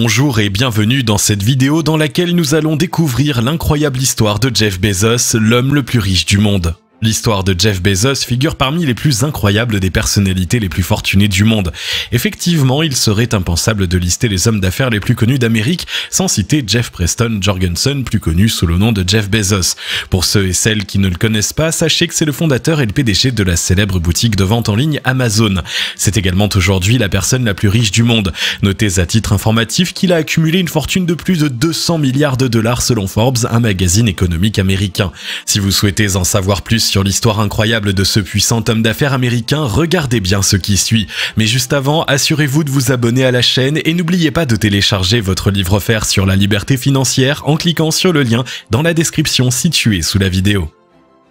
Bonjour et bienvenue dans cette vidéo dans laquelle nous allons découvrir l'incroyable histoire de Jeff Bezos, l'homme le plus riche du monde. L'histoire de Jeff Bezos figure parmi les plus incroyables des personnalités les plus fortunées du monde. Effectivement, il serait impensable de lister les hommes d'affaires les plus connus d'Amérique sans citer Jeff Preston Jorgensen, plus connu sous le nom de Jeff Bezos. Pour ceux et celles qui ne le connaissent pas, sachez que c'est le fondateur et le PDG de la célèbre boutique de vente en ligne Amazon. C'est également aujourd'hui la personne la plus riche du monde. Notez à titre informatif qu'il a accumulé une fortune de plus de 200 milliards de dollars selon Forbes, un magazine économique américain. Si vous souhaitez en savoir plus sur l'histoire incroyable de ce puissant homme d'affaires américain, regardez bien ce qui suit. Mais juste avant, assurez-vous de vous abonner à la chaîne et n'oubliez pas de télécharger votre livre offert sur la liberté financière en cliquant sur le lien dans la description située sous la vidéo.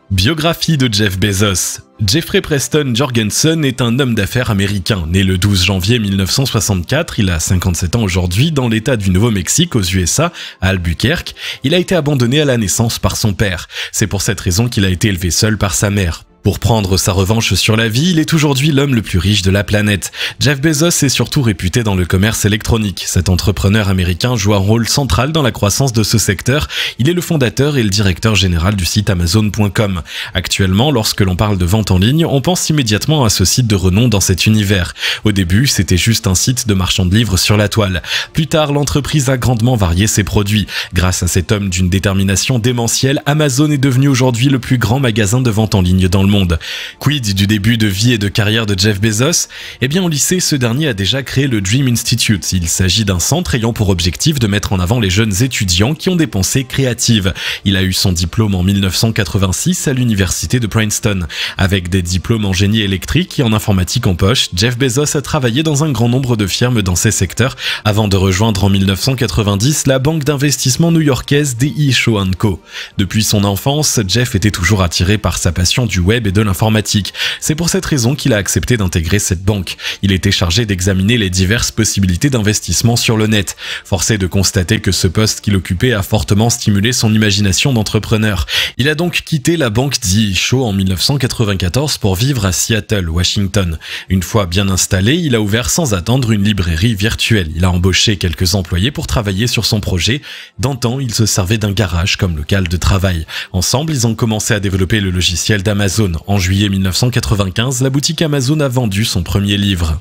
Biographie de Jeff Bezos. Jeffrey Preston Jorgensen est un homme d'affaires américain. Né le 12 janvier 1964, il a 57 ans aujourd'hui, dans l'état du Nouveau-Mexique aux USA, à Albuquerque. Il a été abandonné à la naissance par son père. C'est pour cette raison qu'il a été élevé seul par sa mère. Pour prendre sa revanche sur la vie, il est aujourd'hui l'homme le plus riche de la planète. Jeff Bezos est surtout réputé dans le commerce électronique. Cet entrepreneur américain joue un rôle central dans la croissance de ce secteur. Il est le fondateur et le directeur général du site Amazon.com. Actuellement, lorsque l'on parle de vente en ligne, on pense immédiatement à ce site de renom dans cet univers. Au début, c'était juste un site de marchand de livres sur la toile. Plus tard, l'entreprise a grandement varié ses produits. Grâce à cet homme d'une détermination démentielle, Amazon est devenu aujourd'hui le plus grand magasin de vente en ligne dans le monde. Quid du début de vie et de carrière de Jeff Bezos Eh bien au lycée, ce dernier a déjà créé le Dream Institute. Il s'agit d'un centre ayant pour objectif de mettre en avant les jeunes étudiants qui ont des pensées créatives. Il a eu son diplôme en 1986 à l'université de Princeton. Avec des diplômes en génie électrique et en informatique en poche, Jeff Bezos a travaillé dans un grand nombre de firmes dans ces secteurs avant de rejoindre en 1990 la banque d'investissement new-yorkaise D.I. E! Show Co. Depuis son enfance, Jeff était toujours attiré par sa passion du web et de l'informatique. C'est pour cette raison qu'il a accepté d'intégrer cette banque. Il était chargé d'examiner les diverses possibilités d'investissement sur le net. Forcé de constater que ce poste qu'il occupait a fortement stimulé son imagination d'entrepreneur. Il a donc quitté la banque dit en 1994 pour vivre à Seattle, Washington. Une fois bien installé, il a ouvert sans attendre une librairie virtuelle. Il a embauché quelques employés pour travailler sur son projet. D'antan, il se servait d'un garage comme local de travail. Ensemble, ils ont commencé à développer le logiciel d'Amazon. En juillet 1995, la boutique Amazon a vendu son premier livre.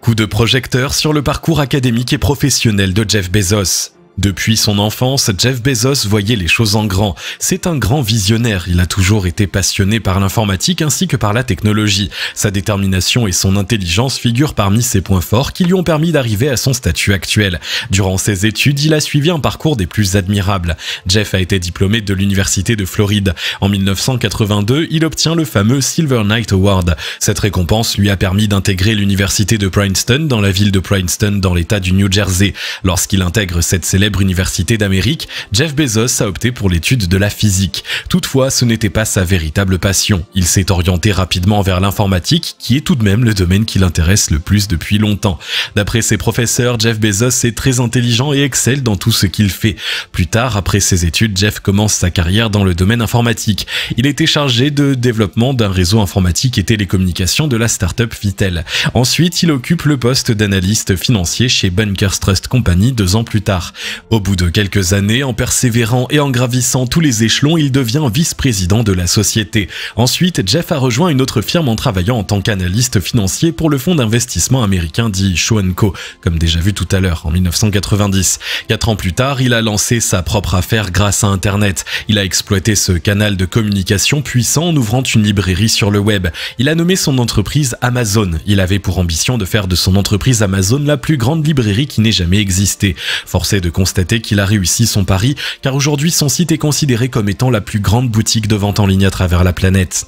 Coup de projecteur sur le parcours académique et professionnel de Jeff Bezos. Depuis son enfance, Jeff Bezos voyait les choses en grand. C'est un grand visionnaire, il a toujours été passionné par l'informatique ainsi que par la technologie. Sa détermination et son intelligence figurent parmi ses points forts qui lui ont permis d'arriver à son statut actuel. Durant ses études, il a suivi un parcours des plus admirables. Jeff a été diplômé de l'université de Floride. En 1982, il obtient le fameux Silver Knight Award. Cette récompense lui a permis d'intégrer l'université de Princeton dans la ville de Princeton dans l'état du New Jersey. Lorsqu'il intègre cette célèbre université d'Amérique, Jeff Bezos a opté pour l'étude de la physique. Toutefois, ce n'était pas sa véritable passion. Il s'est orienté rapidement vers l'informatique, qui est tout de même le domaine qui l'intéresse le plus depuis longtemps. D'après ses professeurs, Jeff Bezos est très intelligent et excelle dans tout ce qu'il fait. Plus tard, après ses études, Jeff commence sa carrière dans le domaine informatique. Il était chargé de développement d'un réseau informatique et télécommunications de la startup Vitel. Ensuite, il occupe le poste d'analyste financier chez Bunkers Trust Company deux ans plus tard. Au bout de quelques années, en persévérant et en gravissant tous les échelons, il devient vice-président de la société. Ensuite, Jeff a rejoint une autre firme en travaillant en tant qu'analyste financier pour le fonds d'investissement américain dit Co, comme déjà vu tout à l'heure, en 1990. Quatre ans plus tard, il a lancé sa propre affaire grâce à Internet. Il a exploité ce canal de communication puissant en ouvrant une librairie sur le web. Il a nommé son entreprise Amazon. Il avait pour ambition de faire de son entreprise Amazon la plus grande librairie qui n'ait jamais existé. Forcé de constater qu'il a réussi son pari, car aujourd'hui son site est considéré comme étant la plus grande boutique de vente en ligne à travers la planète.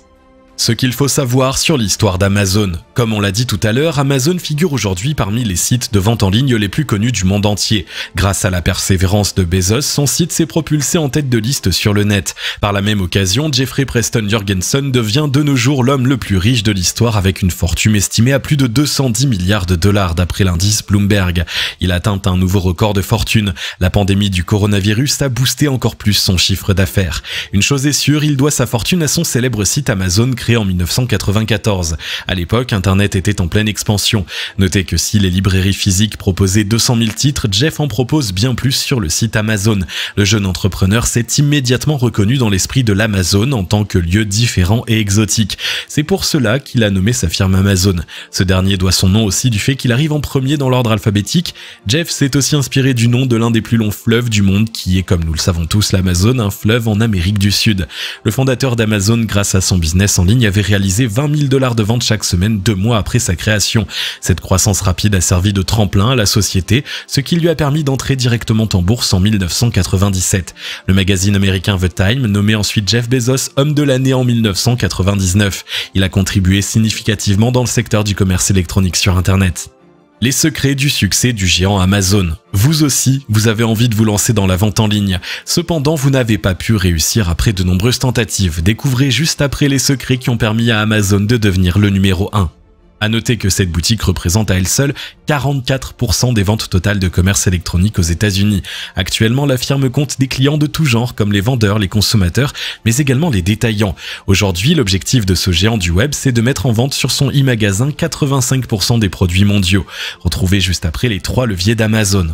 Ce qu'il faut savoir sur l'histoire d'Amazon. Comme on l'a dit tout à l'heure, Amazon figure aujourd'hui parmi les sites de vente en ligne les plus connus du monde entier. Grâce à la persévérance de Bezos, son site s'est propulsé en tête de liste sur le net. Par la même occasion, Jeffrey Preston Jorgensen devient de nos jours l'homme le plus riche de l'histoire avec une fortune estimée à plus de 210 milliards de dollars d'après l'indice Bloomberg. Il atteint un nouveau record de fortune. La pandémie du coronavirus a boosté encore plus son chiffre d'affaires. Une chose est sûre, il doit sa fortune à son célèbre site Amazon en 1994. À l'époque, Internet était en pleine expansion. Notez que si les librairies physiques proposaient 200 000 titres, Jeff en propose bien plus sur le site Amazon. Le jeune entrepreneur s'est immédiatement reconnu dans l'esprit de l'Amazon en tant que lieu différent et exotique. C'est pour cela qu'il a nommé sa firme Amazon. Ce dernier doit son nom aussi du fait qu'il arrive en premier dans l'ordre alphabétique. Jeff s'est aussi inspiré du nom de l'un des plus longs fleuves du monde qui est, comme nous le savons tous, l'Amazon, un fleuve en Amérique du Sud. Le fondateur d'Amazon, grâce à son business en ligne, avait réalisé 20 000 dollars de ventes chaque semaine deux mois après sa création. Cette croissance rapide a servi de tremplin à la société, ce qui lui a permis d'entrer directement en bourse en 1997. Le magazine américain The Time nommait ensuite Jeff Bezos homme de l'année en 1999. Il a contribué significativement dans le secteur du commerce électronique sur Internet. Les secrets du succès du géant Amazon. Vous aussi, vous avez envie de vous lancer dans la vente en ligne. Cependant, vous n'avez pas pu réussir après de nombreuses tentatives. Découvrez juste après les secrets qui ont permis à Amazon de devenir le numéro 1. À noter que cette boutique représente à elle seule 44% des ventes totales de commerce électronique aux États-Unis. Actuellement, la firme compte des clients de tout genre comme les vendeurs, les consommateurs, mais également les détaillants. Aujourd'hui, l'objectif de ce géant du web, c'est de mettre en vente sur son e-magasin 85% des produits mondiaux. retrouvés juste après les trois leviers d'Amazon.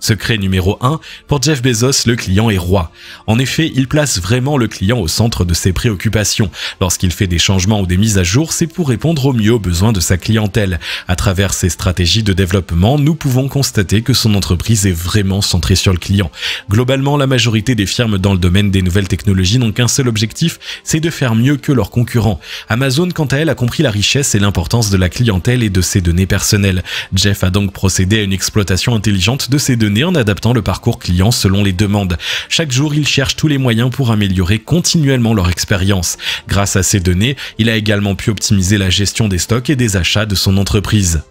Secret numéro 1, pour Jeff Bezos, le client est roi. En effet, il place vraiment le client au centre de ses préoccupations. Lorsqu'il fait des changements ou des mises à jour, c'est pour répondre au mieux aux besoins de sa clientèle. À travers ses stratégies de développement, nous pouvons constater que son entreprise est vraiment centrée sur le client. Globalement, la majorité des firmes dans le domaine des nouvelles technologies n'ont qu'un seul objectif, c'est de faire mieux que leurs concurrents. Amazon, quant à elle, a compris la richesse et l'importance de la clientèle et de ses données personnelles. Jeff a donc procédé à une exploitation intelligente de ses données en adaptant le parcours client selon les demandes. Chaque jour, il cherche tous les moyens pour améliorer continuellement leur expérience. Grâce à ces données, il a également pu optimiser la gestion des stocks et des achats de son entreprise.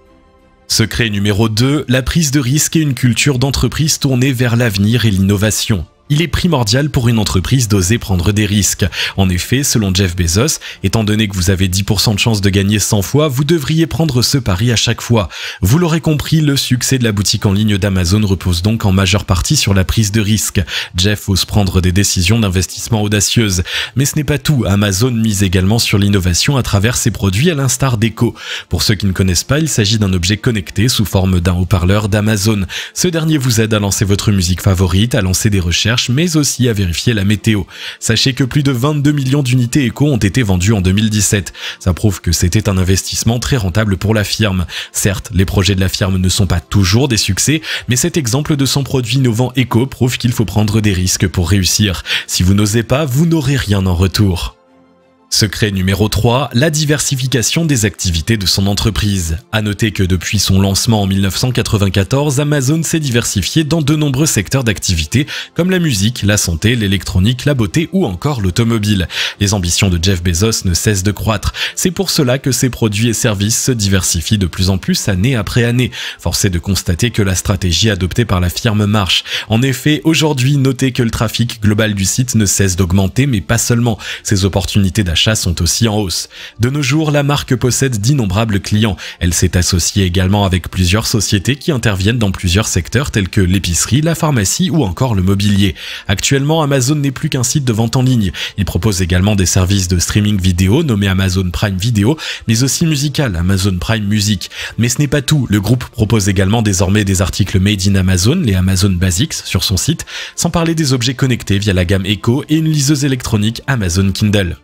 Secret numéro 2, la prise de risque et une culture d'entreprise tournée vers l'avenir et l'innovation il est primordial pour une entreprise d'oser prendre des risques. En effet, selon Jeff Bezos, étant donné que vous avez 10% de chance de gagner 100 fois, vous devriez prendre ce pari à chaque fois. Vous l'aurez compris, le succès de la boutique en ligne d'Amazon repose donc en majeure partie sur la prise de risque. Jeff ose prendre des décisions d'investissement audacieuses. Mais ce n'est pas tout, Amazon mise également sur l'innovation à travers ses produits à l'instar d'Echo. Pour ceux qui ne connaissent pas, il s'agit d'un objet connecté sous forme d'un haut-parleur d'Amazon. Ce dernier vous aide à lancer votre musique favorite, à lancer des recherches, mais aussi à vérifier la météo. Sachez que plus de 22 millions d'unités éco ont été vendues en 2017. Ça prouve que c'était un investissement très rentable pour la firme. Certes, les projets de la firme ne sont pas toujours des succès, mais cet exemple de son produit innovant éco prouve qu'il faut prendre des risques pour réussir. Si vous n'osez pas, vous n'aurez rien en retour. Secret numéro 3, la diversification des activités de son entreprise. À noter que depuis son lancement en 1994, Amazon s'est diversifié dans de nombreux secteurs d'activité comme la musique, la santé, l'électronique, la beauté ou encore l'automobile. Les ambitions de Jeff Bezos ne cessent de croître. C'est pour cela que ses produits et services se diversifient de plus en plus année après année. Force de constater que la stratégie adoptée par la firme marche. En effet, aujourd'hui, notez que le trafic global du site ne cesse d'augmenter mais pas seulement. Ses opportunités achats sont aussi en hausse. De nos jours, la marque possède d'innombrables clients. Elle s'est associée également avec plusieurs sociétés qui interviennent dans plusieurs secteurs tels que l'épicerie, la pharmacie ou encore le mobilier. Actuellement, Amazon n'est plus qu'un site de vente en ligne. Il propose également des services de streaming vidéo nommés Amazon Prime Video, mais aussi musical, Amazon Prime Music. Mais ce n'est pas tout, le groupe propose également désormais des articles made in Amazon, les Amazon Basics, sur son site, sans parler des objets connectés via la gamme Echo et une liseuse électronique Amazon Kindle.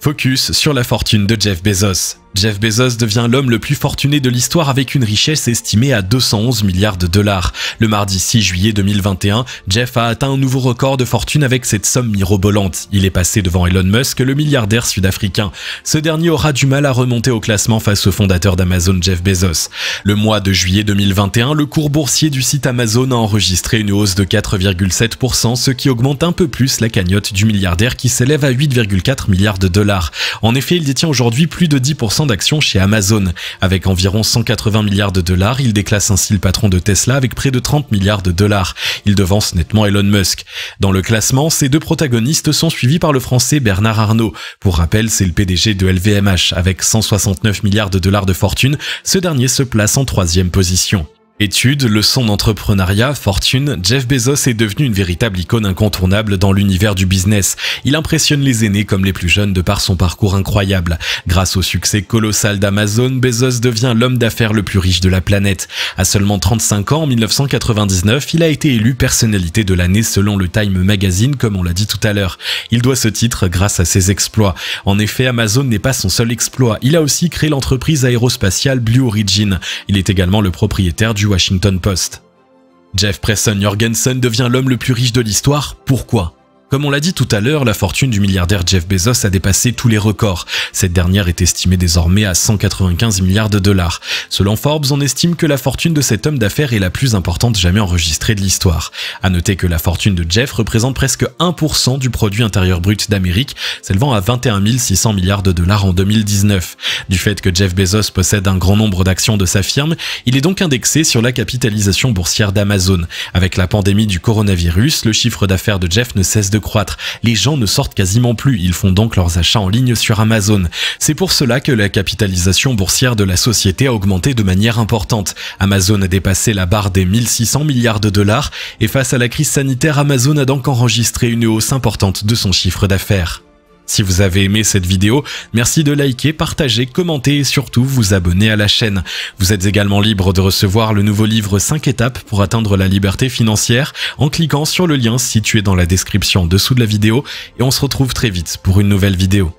Focus sur la fortune de Jeff Bezos. Jeff Bezos devient l'homme le plus fortuné de l'histoire avec une richesse estimée à 211 milliards de dollars. Le mardi 6 juillet 2021, Jeff a atteint un nouveau record de fortune avec cette somme mirobolante. Il est passé devant Elon Musk, le milliardaire sud-africain. Ce dernier aura du mal à remonter au classement face au fondateur d'Amazon Jeff Bezos. Le mois de juillet 2021, le cours boursier du site Amazon a enregistré une hausse de 4,7%, ce qui augmente un peu plus la cagnotte du milliardaire qui s'élève à 8,4 milliards de dollars. En effet, il détient aujourd'hui plus de 10% d'action chez Amazon. Avec environ 180 milliards de dollars, il déclasse ainsi le patron de Tesla avec près de 30 milliards de dollars. Il devance nettement Elon Musk. Dans le classement, ces deux protagonistes sont suivis par le français Bernard Arnault. Pour rappel, c'est le PDG de LVMH avec 169 milliards de dollars de fortune. Ce dernier se place en troisième position. Études, leçons d'entrepreneuriat, fortune, Jeff Bezos est devenu une véritable icône incontournable dans l'univers du business. Il impressionne les aînés comme les plus jeunes de par son parcours incroyable. Grâce au succès colossal d'Amazon, Bezos devient l'homme d'affaires le plus riche de la planète. À seulement 35 ans, en 1999, il a été élu personnalité de l'année selon le Time Magazine, comme on l'a dit tout à l'heure. Il doit ce titre grâce à ses exploits. En effet, Amazon n'est pas son seul exploit. Il a aussi créé l'entreprise aérospatiale Blue Origin. Il est également le propriétaire du Washington Post. Jeff Presson Jorgensen devient l'homme le plus riche de l'histoire, pourquoi comme on l'a dit tout à l'heure, la fortune du milliardaire Jeff Bezos a dépassé tous les records. Cette dernière est estimée désormais à 195 milliards de dollars. Selon Forbes, on estime que la fortune de cet homme d'affaires est la plus importante jamais enregistrée de l'histoire. À noter que la fortune de Jeff représente presque 1% du produit intérieur brut d'Amérique, s'élevant à 21 600 milliards de dollars en 2019. Du fait que Jeff Bezos possède un grand nombre d'actions de sa firme, il est donc indexé sur la capitalisation boursière d'Amazon. Avec la pandémie du coronavirus, le chiffre d'affaires de Jeff ne cesse de croître. Les gens ne sortent quasiment plus, ils font donc leurs achats en ligne sur Amazon. C'est pour cela que la capitalisation boursière de la société a augmenté de manière importante. Amazon a dépassé la barre des 1600 milliards de dollars et face à la crise sanitaire, Amazon a donc enregistré une hausse importante de son chiffre d'affaires. Si vous avez aimé cette vidéo, merci de liker, partager, commenter et surtout vous abonner à la chaîne. Vous êtes également libre de recevoir le nouveau livre 5 étapes pour atteindre la liberté financière en cliquant sur le lien situé dans la description en dessous de la vidéo et on se retrouve très vite pour une nouvelle vidéo.